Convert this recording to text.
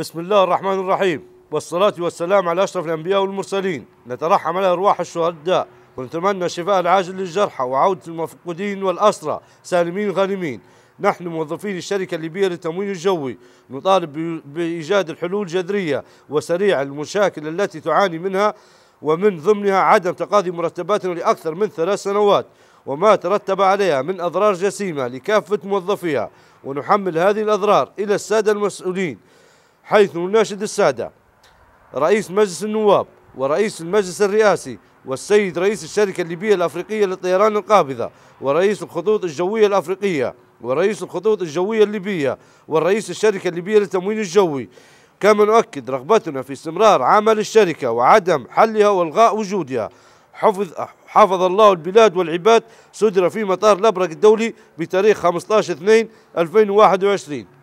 بسم الله الرحمن الرحيم والصلاة والسلام على أشرف الأنبياء والمرسلين نترحم على أرواح الشهداء ونتمنى الشفاء العاجل للجرحى وعودة المفقودين والأسرى سالمين غانمين نحن موظفين الشركة الليبية للتموين الجوي نطالب بإيجاد الحلول الجذرية وسريعة للمشاكل التي تعاني منها ومن ضمنها عدم تقاضي مرتباتنا لأكثر من ثلاث سنوات وما ترتب عليها من أضرار جسيمة لكافة موظفيها ونحمل هذه الأضرار إلى السادة المسؤولين حيث نناشد السادة رئيس مجلس النواب ورئيس المجلس الرئاسي والسيد رئيس الشركة الليبية الأفريقية للطيران القابضة ورئيس الخطوط الجوية الأفريقية ورئيس الخطوط الجوية الليبية ورئيس الشركة الليبية للتموين الجوي كما نؤكد رغبتنا في استمرار عمل الشركة وعدم حلها والغاء وجودها حفظ حفظ الله البلاد والعباد صدر في مطار الأبرق الدولي بتاريخ 15/2/2021